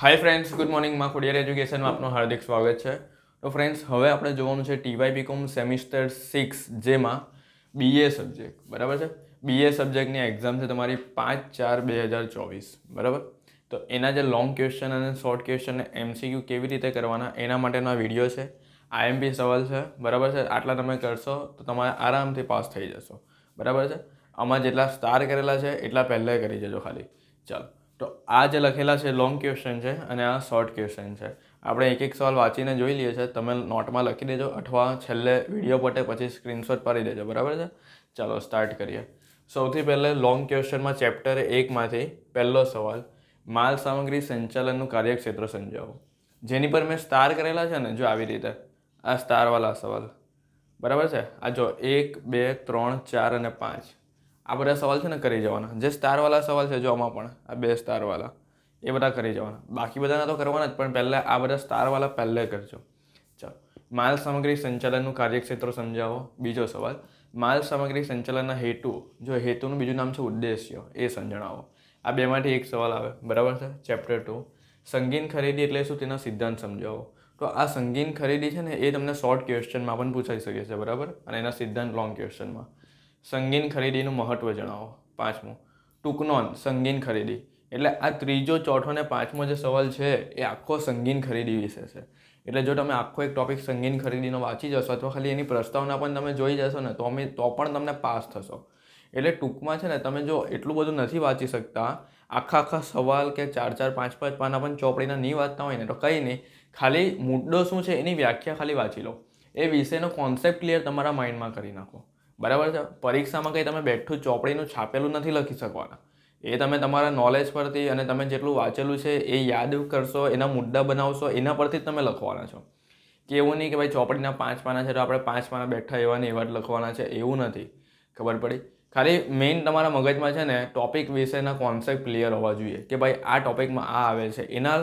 hi friends good morning માં ખોડિયાર એજ્યુકેશનમાં આપનું હાર્દિક સ્વાગત છે તો ફ્રેન્ડ્સ હવે આપણે જોવાનું છે ટીવાય બીકોમ સેમિસ્ટર સિક્સ જેમાં બીએ સબ્જેક્ટ બરાબર છે બીએ સબ્જેક્ટની એક્ઝામ છે તમારી પાંચ ચાર બે હજાર ચોવીસ બરાબર તો એના જે લોંગ ક્વેશ્ચન અને શોર્ટ ક્વેશ્ચન એમસીક્યુ કેવી રીતે કરવાના એના માટેના વિડીયો છે આઈએમપી સવાલ છે બરાબર છે આટલા તમે કરશો તો તમારે આરામથી પાસ થઈ જશો બરાબર છે આમાં જેટલા સ્ટાર કરેલા છે એટલા પહેલાં કરી જજો ખાલી ચાલો તો આ જે લખેલા છે લોંગ ક્વેશ્ચન છે અને આ શોર્ટ ક્વેશ્ચન છે આપણે એક એક સવાલ વાંચીને જોઈ લઈએ છીએ તમે નોટમાં લખી દેજો અથવા છેલ્લે વિડીયો પટે પછી સ્ક્રીનશોટ પાડી દેજો બરાબર છે ચાલો સ્ટાર્ટ કરીએ સૌથી પહેલાં લોંગ ક્વેશ્ચનમાં ચેપ્ટર એકમાંથી પહેલો સવાલ માલ સામગ્રી સંચાલનનું કાર્યક્ષેત્ર સમજાવો જેની પર મેં સ્ટાર કરેલા છે ને જો આવી રીતે આ સ્ટારવાળા સવાલ બરાબર છે આ જો એક બે ત્રણ ચાર અને પાંચ આ બધા સવાલ છે ને કરી જવાના જે સ્ટારવાળા સવાલ છે જો આમાં પણ આ બે સ્ટારવાળા એ બધા કરી જવાના બાકી બધાના તો કરવાના જ પણ પહેલાં આ બધા સ્ટારવાળા પહેલે કરજો ચાલો માલ સામગ્રી સંચાલનનું કાર્યક્ષેત્ર સમજાવો બીજો સવાલ માલ સામગ્રી સંચાલનના હેતુ જો હેતુનું બીજું નામ છે ઉદ્દેશ્ય એ સમજણાવો આ બેમાંથી એક સવાલ આવે બરાબર છે ચેપ્ટર ટુ સંગીન ખરીદી એટલે શું તેના સિદ્ધાંત સમજાવો તો આ સંગીન ખરીદી છે ને એ તમને શોર્ટ ક્વેશ્ચનમાં પણ પૂછાઈ શકે છે બરાબર અને એના સિદ્ધાંત લોંગ ક્વેશ્ચનમાં સંગીન ખરીદીનું મહત્ત્વ જણાવો પાંચમું ટૂંકનોન સંગીન ખરીદી એટલે આ ત્રીજો ચોથો ને પાંચમો જે સવાલ છે એ આખો સંગીન ખરીદી વિશે છે એટલે જો તમે આખો એક ટોપિક સંગીન ખરીદીનો વાંચી જશો અથવા ખાલી એની પ્રસ્તાવના પણ તમે જોઈ જશો ને તો અમે તો પણ તમને પાસ થશો એટલે ટૂંકમાં છે ને તમે જો એટલું બધું નથી વાંચી શકતા આખા આખા સવાલ કે ચાર ચાર પાંચ પાંચ પાના પણ ચોપડીના નહીં વાંચતા હોય ને તો કંઈ નહીં ખાલી મુદ્દો શું છે એની વ્યાખ્યા ખાલી વાંચી લો એ વિષયનો કોન્સેપ્ટ ક્લિયર તમારા માઇન્ડમાં કરી નાખો બરાબર છે પરીક્ષામાં કંઈ તમે બેઠું ચોપડીનું છાપેલું નથી લખી શકવાના એ તમે તમારા નોલેજ પરથી અને તમે જેટલું વાંચેલું છે એ યાદ કરશો એના મુદ્દા બનાવશો એના પરથી જ તમે લખવાના છો કે એવું નહીં કે ભાઈ ચોપડીના પાંચ પાના છે તો આપણે પાંચ પાના બેઠા એવા ને એવા જ લખવાના છે એવું નથી ખબર પડી ખાલી મેઇન તમારા મગજમાં છે ને ટોપિક વિશેના કોન્સેપ્ટ ક્લિયર હોવા જોઈએ કે ભાઈ આ ટોપિકમાં આ આવે છે એના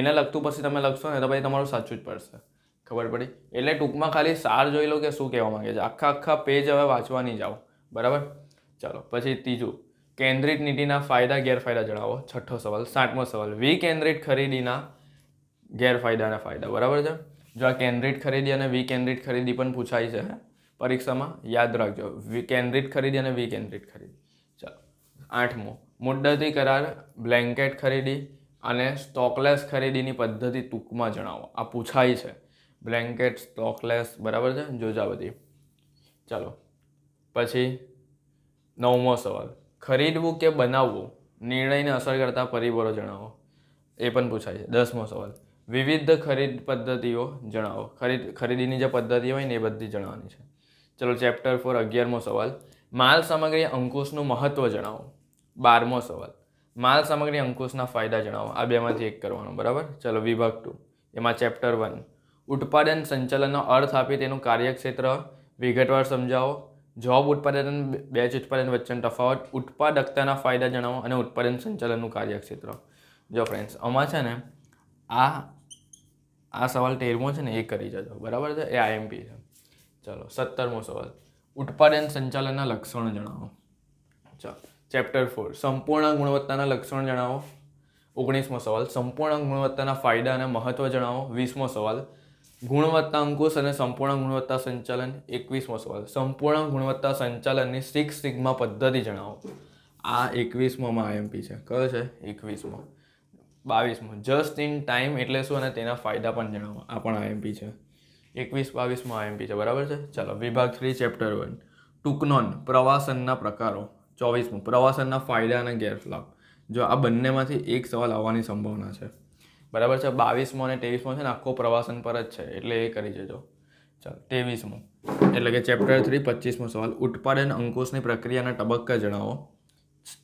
એને લગતું પછી તમે લખશો ને તો પછી તમારું સાચું જ પડશે ખબર પડી એટલે ટૂંકમાં ખાલી સાર જોઈ લો કે શું કહેવા માગે છે આખા આખા પેજ હવે વાંચવાની જાઓ બરાબર ચાલો પછી ત્રીજું કેન્દ્રિત નીતિના ફાયદા ગેરફાયદા જણાવો છઠ્ઠો સવાલ સાતમો સવાલ વિકેન્દ્રિત ખરીદીના ગેરફાયદા અને ફાયદા બરાબર છે જો આ કેન્દ્રિત ખરીદી અને વિકેન્દ્રિત ખરીદી પણ પૂછાય છે પરીક્ષામાં યાદ રાખજો વિકેન્દ્રિત ખરીદી અને વિકેન્દ્રિત ખરીદી ચાલો આઠમો મુદ્દતી કરાર બ્લેન્કેટ ખરીદી અને સ્ટોકલેસ ખરીદીની પદ્ધતિ ટૂંકમાં જણાવો આ પૂછાય છે બ્લેન્કેટ સ્ટોકલેસ બરાબર છે જોજા બધી ચાલો પછી નવમો સવાલ ખરીદવું કે બનાવવું નિર્ણયને અસર કરતા પરિબળો જણાવો એ પણ પૂછાય છે દસમો સવાલ વિવિધ ખરીદ પદ્ધતિઓ જણાવો ખરીદ ખરીદીની જે પદ્ધતિ હોય ને એ બધી જણાવવાની છે ચલો ચેપ્ટર ફોર અગિયારમો સવાલ માલ સામગ્રી અંકુશનું મહત્ત્વ જણાવો બારમો સવાલ માલ સામગ્રી અંકુશના ફાયદા જણાવો આ બેમાંથી એક કરવાનો બરાબર ચલો વિભાગ ટુ એમાં ચેપ્ટર વન ઉત્પાદન સંચાલનનો અર્થ આપી તેનું કાર્યક્ષેત્ર વિગતવાર સમજાવો જોબ ઉત્પાદન બેચ ઉત્પાદન વચ્ચેનો તફાવત ઉત્પાદકતાના ફાયદા જણાવો અને ઉત્પાદન સંચાલનનું કાર્યક્ષેત્ર જો ફ્રેન્ડ્સ આમાં છે ને આ આ સવાલ તેરમો છે ને એ કરી જજો બરાબર છે એ આઈએમપી છે ચલો સત્તરમો સવાલ ઉત્પાદન સંચાલનના લક્ષણો જણાવો ચાલો ચેપ્ટર ફોર સંપૂર્ણ ગુણવત્તાના લક્ષણ જણાવો ઓગણીસમો સવાલ સંપૂર્ણ ગુણવત્તાના ફાયદા અને મહત્ત્વ જણાવો વીસમો સવાલ ગુણવત્તા અંકુશ અને સંપૂર્ણ ગુણવત્તા સંચાલન એકવીસમો સવાલ સંપૂર્ણ ગુણવત્તા સંચાલનની સિક્સ સિગ્મા પદ્ધતિ જણાવો આ એકવીસમોમાં આઈએમપી છે કયો છે એકવીસમો બાવીસમો જસ્ટ ઇન ટાઈમ એટલે શું અને તેના ફાયદા પણ જણાવો આ પણ આઈએમપી છે એકવીસ બાવીસમો આઈએમપી છે બરાબર છે ચાલો વિભાગ થ્રી ચેપ્ટર વન ટૂંકનોન પ્રવાસનના પ્રકારો ચોવીસમો પ્રવાસનના ફાયદા અને ગેરલાભ જો આ બંનેમાંથી એક સવાલ આવવાની સંભાવના છે બરાબર છે બાવીસમો અને ત્રેવીસમો છે ને આખો પ્રવાસન પર જ છે એટલે એ કરી જજો ચાલો ત્રેવીસમો એટલે કે ચેપ્ટર થ્રી પચીસમો સવાલ ઉત્પાદન અંકુશની પ્રક્રિયાના તબક્કા જણાવો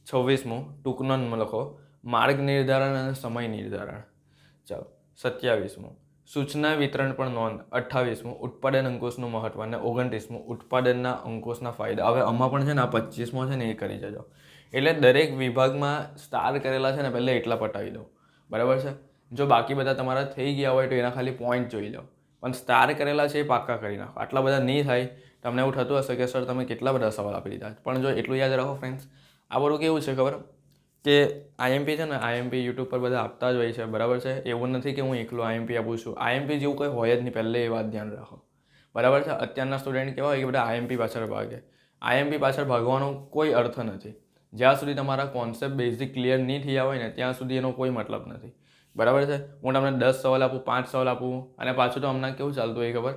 છવ્વીસમો ટૂંકનોન લખો માર્ગ નિર્ધારણ અને સમય નિર્ધારણ ચાલો સત્યાવીસમો સૂચના વિતરણ પણ નોંધ અઠ્ઠાવીસમું ઉત્પાદન અંકુશનું મહત્વ અને ઓગણત્રીસમું ઉત્પાદનના અંકુશના ફાયદા હવે આમાં પણ છે ને આ પચીસમો છે ને એ કરી જજો એટલે દરેક વિભાગમાં સ્ટાર કરેલા છે ને પહેલાં એટલા પટાવી દો બરાબર છે જો બાકી બધા તમારા થઈ ગયા હોય તો એના ખાલી પોઈન્ટ જોઈ લો પણ સ્ટાર કરેલા છે એ પાક્કા કરી નાખો આટલા બધા નહીં થાય તમને એવું થતું હશે કે સર તમે કેટલા બધા સવાલ આપી દીધા પણ જો એટલું યાદ રાખો ફ્રેન્ડ્સ આ બધું કેવું છે ખબર કે આઈએમપી છે ને આઈએમપી યુટ્યુબ પર બધા આપતા જ હોય છે બરાબર છે એવું નથી કે હું એકલું આઈએમપી આપું છું આઈએમપી જેવું કંઈ હોય જ નહીં પહેલે એ વાત ધ્યાન રાખો બરાબર છે અત્યારના સ્ટુડન્ટ કેવા હોય કે બધા આઈએમપી પાછળ ભાગે આઈએમપી પાછળ ભાગવાનો કોઈ અર્થ નથી જ્યાં સુધી તમારા કોન્સેપ્ટ બેઝિક ક્લિયર નહીં થયા હોય ને ત્યાં સુધી એનો કોઈ મતલબ નથી બરાબર છે હું તમને દસ સવાલ આપું પાંચ સવાલ આપું અને પાછું તો હમણાં કેવું ચાલતું હોય ખબર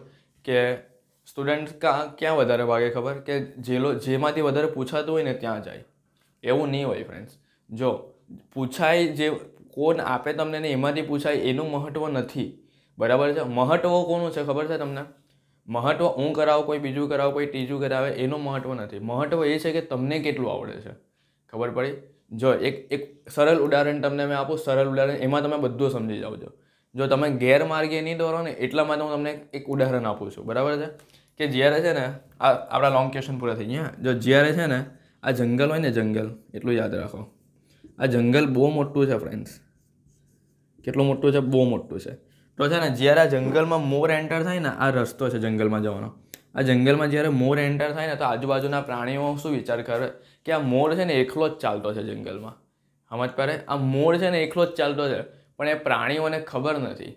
કે સ્ટુડન્ટ ક્યાં વધારે ભાગે ખબર કે જે લો જેમાંથી વધારે પૂછાતું હોય ને ત્યાં જાય એવું નહીં હોય ફ્રેન્ડ્સ જો પૂછાય જે કોણ આપે તમને ને એમાંથી પૂછાય એનું મહત્ત્વ નથી બરાબર છે મહત્ત્વ કોનું છે ખબર છે તમને મહત્ત્વ હું કરાવો કોઈ બીજું કરાવો કોઈ ત્રીજું કરાવે એનું મહત્ત્વ નથી મહત્ત્વ એ છે કે તમને કેટલું આવડે છે ખબર પડી જો એક એક સરળ ઉદાહરણ તમને મેં આપું સરળ ઉદાહરણ એમાં તમે બધું સમજી જાઓ છો જો તમે ગેરમાર્ગે નહીં દોરો ને એટલા માટે હું તમને એક ઉદાહરણ આપું છું બરાબર છે કે જ્યારે છે ને આ આપણા લોંગ ક્વેશ્ચન પૂરા થઈ ગયા જો જ્યારે છે ને આ જંગલ હોય ને જંગલ એટલું યાદ રાખો આ જંગલ બહુ મોટું છે ફ્રેન્ડ્સ કેટલું મોટું છે બહુ મોટું છે તો છે ને જ્યારે આ જંગલમાં મોર એન્ટર થાય ને આ રસ્તો છે જંગલમાં જવાનો આ જંગલમાં જ્યારે મોર એન્ટર થાય ને તો આજુબાજુના પ્રાણીઓ શું વિચાર કરે કે આ મોર છે ને એકલો જ ચાલતો છે જંગલમાં સમજ પડે આ મોર છે ને એકલો જ ચાલતો છે પણ એ પ્રાણીઓને ખબર નથી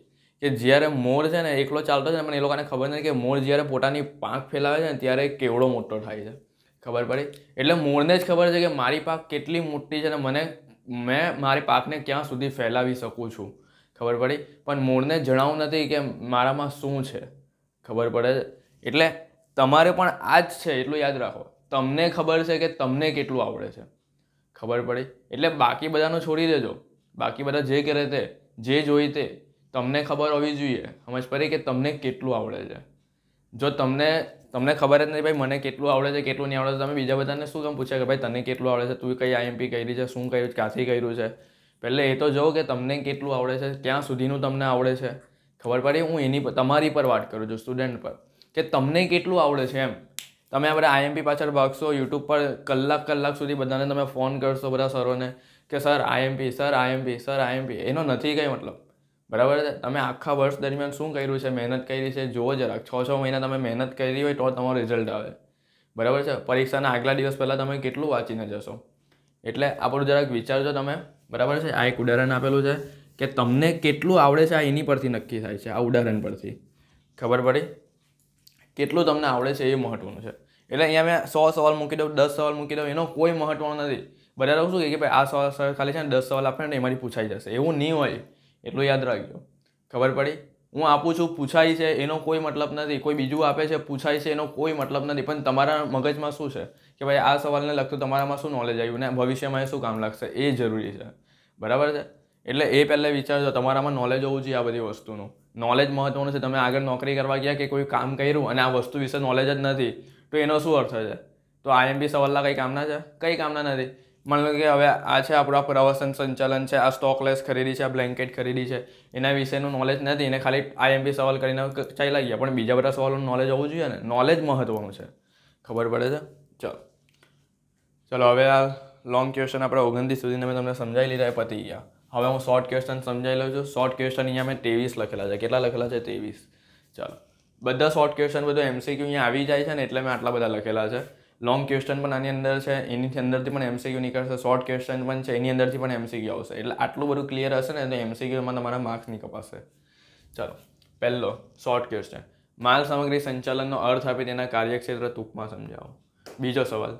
કે જ્યારે મોર છે ને એકલો ચાલતો છે પણ એ લોકોને ખબર નથી કે મોર જ્યારે પોતાની પાંખ ફેલાવે છે ને ત્યારે કેવડો મોટો થાય છે ખબર પડી એટલે મોરને જ ખબર છે કે મારી પાક કેટલી મોટી છે ને મને મેં મારી પાકને ક્યાં સુધી ફેલાવી શકું છું ખબર પડી પણ મૂળને જણાવું નથી કે મારામાં શું છે ખબર પડે એટલે તમારે પણ આ જ છે એટલું યાદ રાખો તમને ખબર છે કે તમને કેટલું આવડે છે ખબર પડી એટલે બાકી બધાનું છોડી દેજો બાકી બધા જે કરે તે જે જોઈ તે તમને ખબર હોવી જોઈએ સમજ પડી કે તમને કેટલું આવડે છે જો તમને તમને ખબર જ નથી ભાઈ મને કેટલું આવડે છે કેટલું નહીં આવડે છે તમે બીજા બધાને શું કેમ પૂછે કે ભાઈ તને કેટલું આવડે છે તું કઈ આઈએમપી કરી છે શું કર્યું ક્યાંથી કર્યું છે પહેલે એ તો જોઉં કે તમને કેટલું આવડે છે ક્યાં સુધીનું તમને આવડે છે ખબર પડી હું એની તમારી પર વાત કરું છું સ્ટુડન્ટ પર કે તમને કેટલું આવડે છે એમ તમે આ બધા આઈએમપી પાછળ ભાગશો યુટ્યુબ પર કલાક કલાક સુધી બધાને તમે ફોન કરશો બધા સરોને કે sir IMP sir IMP sir IMP એનો નથી કંઈ મતલબ બરાબર છે તમે આખા વર્ષ દરમિયાન શું કર્યું છે મહેનત કરી છે જુઓ જરાક છ છ મહિના તમે મહેનત કરી હોય તો તમારું રિઝલ્ટ આવે બરાબર છે પરીક્ષાના આગલા દિવસ પહેલાં તમે કેટલું વાંચીને જશો એટલે આપણું જરાક વિચારજો તમે બરાબર છે આ એક ઉદાહરણ આપેલું છે કે તમને કેટલું આવડે છે આ એની પરથી નક્કી થાય છે આ ઉદાહરણ પરથી ખબર પડી કેટલું તમને આવડે છે એ મહત્ત્વનું છે એટલે અહીંયા મેં સો સવાલ મૂકી દઉં દસ સવાલ મૂકી દઉં એનો કોઈ મહત્વ નથી બધા લોકો શું કે ભાઈ આ સવાલ સર ખાલી છે ને દસ સવાલ આપણે ને એમાંથી પૂછાઈ જશે એવું નહીં હોય એટલું યાદ રાખજો ખબર પડી હું આપું છું પૂછાય છે એનો કોઈ મતલબ નથી કોઈ બીજું આપે છે પૂછાય છે એનો કોઈ મતલબ નથી પણ તમારા મગજમાં શું છે કે ભાઈ આ સવાલને લગતું તમારામાં શું નોલેજ આવ્યું ને ભવિષ્યમાં એ શું કામ લાગશે એ જરૂરી છે બરાબર છે એટલે એ પહેલાં વિચારજો તમારામાં નોલેજ હોવું જોઈએ આ બધી વસ્તુનું નોલેજ મહત્ત્વનું છે તમે આગળ નોકરી કરવા ગયા કે કોઈ કામ કર્યું અને આ વસ્તુ વિશે નોલેજ જ નથી તો એનો શું અર્થ છે તો આઈએમપી સવાલના કંઈ કામના છે કંઈ કામના નથી માની લો કે હવે આ છે આપણું પ્રવાસન સંચાલન છે આ સ્ટોકલેસ ખરીદી છે આ બ્લેન્કેટ ખરીદી છે એના વિશેનું નોલેજ નથી એને ખાલી આઈએમપી સવાલ કરીને ચાલ્યા ગયા પણ બીજા બધા સવાલોનું નોલેજ હોવું જોઈએ ને નોલેજ મહત્વનું છે ખબર પડે છે ચલો ચલો હવે આ લોંગ ક્વેશ્ચન આપણે ઓગણત્રીસ સુધીને મેં તમને સમજાવી લીધા પતી ગયા હવે હું શોર્ટ ક્વેશ્ચન સમજાવી લઉં છું શોર્ટ ક્વેશ્ચન અહીંયા મેં ત્રેવીસ લખેલા છે કેટલા લખેલા છે ત્રેવીસ ચાલો બધા શોર્ટ ક્વેશ્ચન બધું એમસીક્યુ અહીંયા આવી જાય છે ને એટલે મેં આટલા બધા લખેલા છે લોંગ ક્વેશ્ચન પણ આની અંદર છે એની અંદરથી પણ એમસીક્યુ નીકળશે શોર્ટ ક્વેશ્ચન પણ છે એની અંદરથી પણ એમસીક્યુ આવશે એટલે આટલું બધું ક્લિયર હશે ને તો એમસીક્યુમાં તમારા માર્ક્સ નહીં કપાશે ચાલો પહેલો શોર્ટ ક્વેશ્ચન માલ સામગ્રી સંચાલનનો અર્થ આપી તેના કાર્યક્ષેત્ર ટૂંકમાં સમજાવો બીજો સવાલ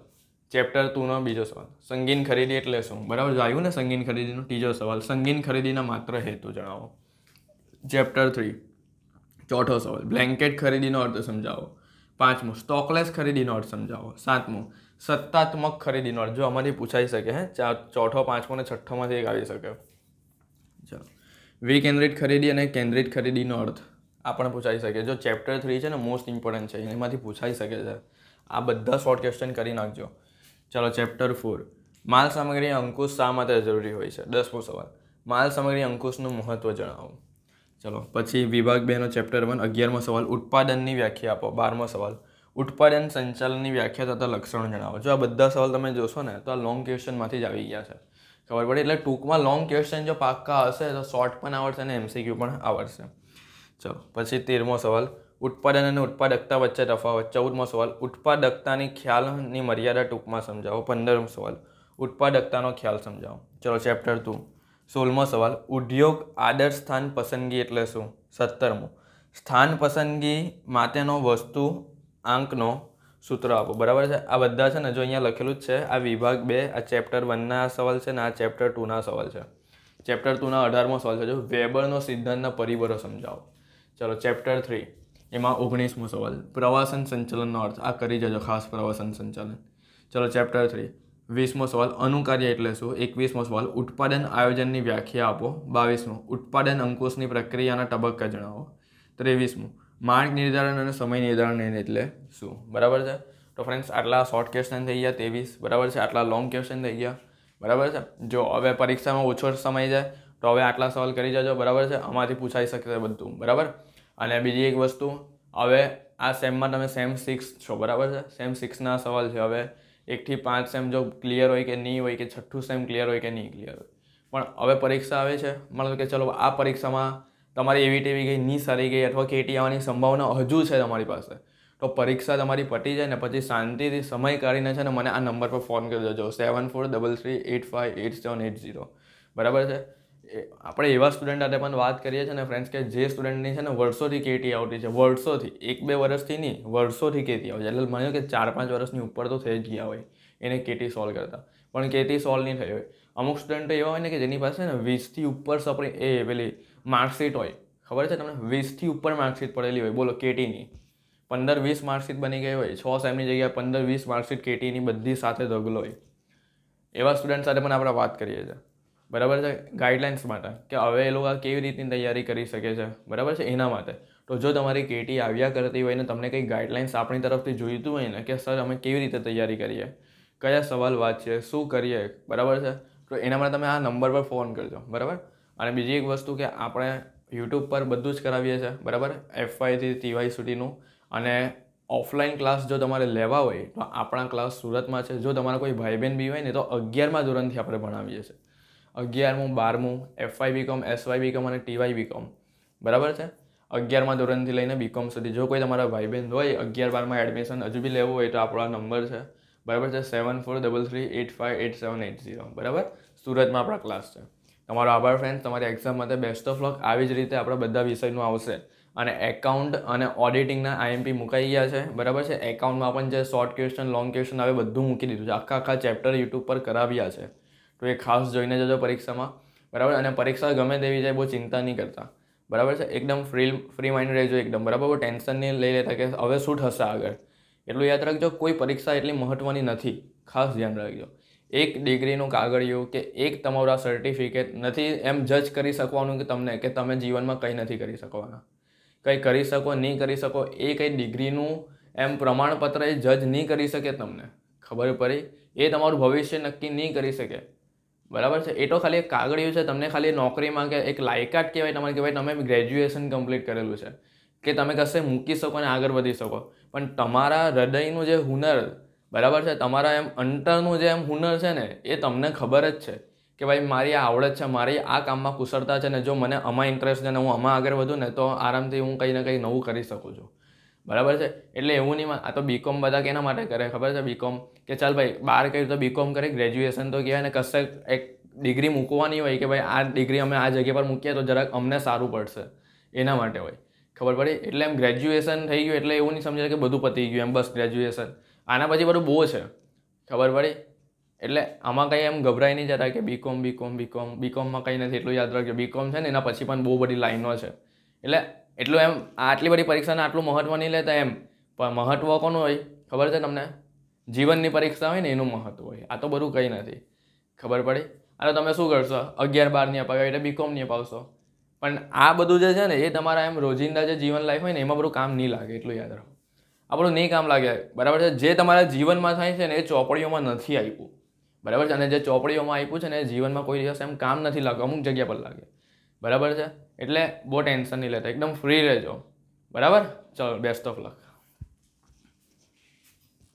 ચેપ્ટર ટુનો બીજો સવાલ સંગીન ખરીદી એટલે શું બરાબર આવ્યું ને સંગીન ખરીદીનો ત્રીજો સવાલ સંગીન ખરીદીના માત્ર હેતુ જણાવો ચેપ્ટર થ્રી ચોથો સવાલ બ્લેન્કેટ ખરીદીનો અર્થ સમજાવો પાંચમું સ્ટોકલેસ ખરીદીનો અર્થ સમજાવો સાતમું સત્તાત્મક ખરીદીનો અર્થ જો આમાંથી પૂછાઈ શકે હે ચોથો પાંચમો અને છઠ્ઠોમાંથી એક આવી શકે ચાલો વિકેન્દ્રિત ખરીદી અને કેન્દ્રિત ખરીદીનો અર્થ આ પણ પૂછાઈ શકે જો ચેપ્ટર થ્રી છે ને મોસ્ટ ઇમ્પોર્ટન્ટ છે એમાંથી પૂછાઈ શકે છે આ બધા શોર્ટ ક્વેશ્ચન કરી નાખજો ચાલો ચેપ્ટર ફોર માલ સામગ્રી અંકુશ શા માટે જરૂરી હોય છે દસમો સવાલ માલ સામગ્રી અંકુશનું મહત્ત્વ જણાવો ચલો પછી વિભાગ બેનો ચેપ્ટર વન અગિયારમો સવાલ ઉત્પાદનની વ્યાખ્યા આપો બારમો સવાલ ઉત્પાદન સંચાલનની વ્યાખ્યા તથા લક્ષણો જણાવો જો આ બધા સવાલ તમે જોશો ને તો આ લોંગ ક્વેશ્ચનમાંથી જ આવી ગયા છે ખબર પડે એટલે ટૂંકમાં લોંગ ક્વેશ્ચન જો પાક્કા હશે તો શોર્ટ પણ આવડશે અને એમસીક્યુ પણ આવડશે ચલો પછી તેરમો સવાલ ઉત્પાદન અને ઉત્પાદકતા વચ્ચે તફાવત ચૌદમો સવાલ ઉત્પાદકતાની ખ્યાલની મર્યાદા ટૂંકમાં સમજાવો પંદરમો સવાલ ઉત્પાદકતાનો ખ્યાલ સમજાવો ચલો ચેપ્ટર ટુ સોળમો સવાલ ઉદ્યોગ આદર્શ સ્થાન પસંદગી એટલે શું સત્તરમો સ્થાન પસંદગી માટેનો વસ્તુ આંકનો સૂત્ર આપો બરાબર છે આ બધા છે ને જો અહીંયા લખેલું જ છે આ વિભાગ બે આ ચેપ્ટર વનના સવાલ છે ને આ ચેપ્ટર ટુના સવાલ છે ચેપ્ટર ટુના અઢારમો સવાલ છે જો વેબરનો સિદ્ધાંતના પરિબળો સમજાવો ચલો ચેપ્ટર થ્રી એમાં ઓગણીસમો સવાલ પ્રવાસન સંચાલનનો અર્થ આ કરી જજો ખાસ પ્રવાસન સંચાલન ચલો ચેપ્ટર થ્રી વીસમો સવાલ અનુકાર્ય એટલે શું એકવીસમો સવાલ ઉત્પાદન આયોજનની વ્યાખ્યા આપો બાવીસમો ઉત્પાદન અંકુશની પ્રક્રિયાના તબક્કા જણાવો ત્રેવીસમું માર્ગ નિર્ધારણ અને સમય નિર્ધારણ એટલે શું બરાબર છે તો ફ્રેન્ડ્સ આટલા શોર્ટ ક્વેશ્ચન થઈ ગયા ત્રેવીસ બરાબર છે આટલા લોંગ ક્વેશ્ચન થઈ ગયા બરાબર છે જો હવે પરીક્ષામાં ઓછો સમય જાય તો હવે આટલા સવાલ કરી જજો બરાબર છે આમાંથી પૂછાઈ શકે બધું બરાબર અને બીજી એક વસ્તુ હવે આ સેમમાં તમે સેમ સિક્સ છો બરાબર છે સેમ સિક્સના સવાલ છે હવે એકથી પાંચ સેમ જો ક્લિયર હોય કે નહીં હોય કે છઠ્ઠું સેમ ક્લિયર હોય કે નહીં ક્લિયર હોય પણ હવે પરીક્ષા આવે છે મતલબ કે ચલો આ પરીક્ષામાં તમારી એવી ટેવી ગઈ નહીં સારી ગઈ અથવા કેટી આવવાની સંભાવના હજુ છે તમારી પાસે તો પરીક્ષા તમારી પટી જાય ને પછી શાંતિથી સમય કાઢીને છે ને મને આ નંબર પર ફોન કરી દેજો seven four double three eight five eight seven eight zero બરાબર છે આપણે એવા સ્ટુડન્ટ સાથે પણ વાત કરીએ છીએ ને ફ્રેન્ડ્સ કે જે સ્ટુડન્ટની છે ને વર્ષોથી કેટી આવતી છે વર્ષોથી એક બે વર્ષથી નહીં વર્ષોથી કેટી આવે છે એટલે માન્યો કે ચાર પાંચ વર્ષની ઉપર તો થઈ જ ગયા હોય એને કેટી સોલ્વ કરતા પણ કેટી સોલ્વ નહીં થઈ હોય અમુક સ્ટુડન્ટ એવા હોય ને કે જેની પાસે ને વીસથી ઉપર સપરી એ પેલી માર્કશીટ હોય ખબર છે તમને વીસથી ઉપર માર્કશીટ પડેલી હોય બોલો કેટીની પંદર વીસ માર્કશીટ બની ગઈ હોય છ સેમની જગ્યાએ પંદર વીસ માર્કશીટ કેટીની બધી સાથે ધગલો હોય એવા સ્ટુડન્ટ સાથે પણ આપણે વાત કરીએ છીએ બરાબર છે ગાઈડલાઇન્સ માટે કે હવે એ લોકો કેવી રીતની તૈયારી કરી શકે છે બરાબર છે એના માટે તો જો તમારી કેટી આવ્યા કરતી હોય ને તમને કંઈ ગાઈડલાઇન્સ આપણી તરફથી જોઈતું હોય ને કે સર અમે કેવી રીતે તૈયારી કરીએ કયા સવાલ વાંચીએ શું કરીએ બરાબર છે તો એના માટે તમે આ નંબર પર ફોન કરજો બરાબર અને બીજી એક વસ્તુ કે આપણે યુટ્યુબ પર બધું જ કરાવીએ છીએ બરાબર એફવાયથી ટીવાય સુધીનું અને ઓફલાઈન ક્લાસ જો તમારે લેવા હોય તો આપણા ક્લાસ સુરતમાં છે જો તમારા કોઈ ભાઈ બહેન બી હોય ને તો અગિયારમાં ધોરણથી આપણે ભણાવીએ છીએ અગિયારમું બારમું એફવાય બીકોમ એસવાય બીકોમ અને ટીવાય બીકોમ બરાબર છે અગિયારમાં ધોરણથી લઈને બીકોમ સુધી જો કોઈ તમારા ભાઈ બહેન હોય અગિયાર બારમાં એડમિશન હજુ બી લેવું હોય તો આપણા નંબર છે બરાબર છે seven four double three eight five eight seven eight zero બરાબર સુરતમાં આપણા ક્લાસ છે તમારો આભાર ફ્રેન્ડ તમારી એક્ઝામ માટે બેસ્ટ ઓફ લક આવી જ રીતે આપણા બધા વિષયનું આવશે અને એકાઉન્ટ અને ઓડિટિંગના આઈએમપી મુકાઈ ગયા છે બરાબર છે એકાઉન્ટમાં પણ જે શોર્ટ ક્વેશ્ચન લોંગ ક્વેશ્ચન આવે બધું મૂકી દીધું છે આખા આખા ચેપ્ટર યુટ્યુબ પર કરાવ્યા છે તો એ ખાસ જોઈને જજો પરીક્ષામાં બરાબર અને પરીક્ષા ગમે તેવી જાય બહુ ચિંતા નહીં કરતા બરાબર છે એકદમ ફ્રી ફ્રી માઇન્ડ રહેજો એકદમ બરાબર બહુ ટેન્શન નહીં લઈ લેતા કે હવે શું થશે આગળ એટલું યાદ રાખજો કોઈ પરીક્ષા એટલી મહત્ત્વની નથી ખાસ ધ્યાન રાખજો એક ડિગ્રીનું કાગળિયું કે એક તમારા સર્ટિફિકેટ નથી એમ જજ કરી શકવાનું કે તમને કે તમે જીવનમાં કંઈ નથી કરી શકવાના કંઈ કરી શકો નહીં કરી શકો એ કંઈ ડિગ્રીનું એમ પ્રમાણપત્ર એ જજ નહીં કરી શકે તમને ખબર પડી એ તમારું ભવિષ્ય નક્કી નહીં કરી શકે બરાબર છે એ તો ખાલી એક કાગળિયું છે તમને ખાલી નોકરીમાં કે એક લાયકાત કહેવાય તમારે કહેવાય તમે ગ્રેજ્યુએશન કમ્પ્લીટ કરેલું છે કે તમે કશે મૂકી શકો અને આગળ વધી શકો પણ તમારા હૃદયનું જે હુનર બરાબર છે તમારા એમ અંતરનું જે એમ હુનર છે ને એ તમને ખબર જ છે કે ભાઈ મારી આ આવડત છે મારી આ કામમાં કુશળતા છે ને જો મને આમાં ઇન્ટરેસ્ટ છે ને હું આમાં આગળ વધું ને તો આરામથી હું કંઈ ને કંઈ નવું કરી શકું છું બરાબર છે એટલે એવું નહીં આ તો બીકોમ બધા કેના માટે કરે ખબર છે બીકોમ કે ચાલ ભાઈ બાર કર્યું તો બીકોમ કરે ગ્રેજ્યુએશન તો કહેવાય ને કશેક એક ડિગ્રી મૂકવાની હોય કે ભાઈ આ ડિગ્રી અમે આ જગ્યા પર મૂકીએ તો જરાક અમને સારું પડશે એના માટે હોય ખબર પડી એટલે એમ ગ્રેજ્યુએશન થઈ ગયું એટલે એવું નહીં સમજાય કે બધું પતી ગયું એમ બસ ગ્રેજ્યુએશન આના પછી બધું બહુ છે ખબર પડી એટલે આમાં કંઈ એમ ગભરાઈ નહીં જતા કે બીકોમ બીકોમ બીકોમ બીકોમમાં કંઈ નથી એટલું યાદ રાખજો બીકોમ છે ને એના પછી પણ બહુ બધી લાઈનો છે એટલે એટલું એમ આટલી બધી પરીક્ષાને આટલું મહત્ત્વ નહીં લેતા એમ પણ મહત્ત્વ કોનું હોય ખબર છે તમને જીવનની પરીક્ષા હોય ને એનું મહત્ત્વ હોય આ તો બધું કંઈ નથી ખબર પડી અરે તમે શું કરશો અગિયાર બારની અપાવ્યો એટલે બીકોમની અપાવશો પણ આ બધું જે છે ને એ તમારા એમ રોજિંદા જે જીવન લાઈફ હોય ને એમાં બધું કામ નહીં લાગે એટલું યાદ રાખો આપણું નહીં કામ લાગે બરાબર છે જે તમારા જીવનમાં થાય છે ને એ ચોપડીઓમાં નથી આપ્યું બરાબર છે અને જે ચોપડીઓમાં આપ્યું છે ને એ જીવનમાં કોઈ દિવસ એમ કામ નથી લાગ્યું અમુક જગ્યા પર લાગે બરાબર છે એટલે બહુ ટેન્શન નહીં લેતા એકદમ ફ્રી રહેજો બરાબર ચલો બેસ્ટ ઓફ લક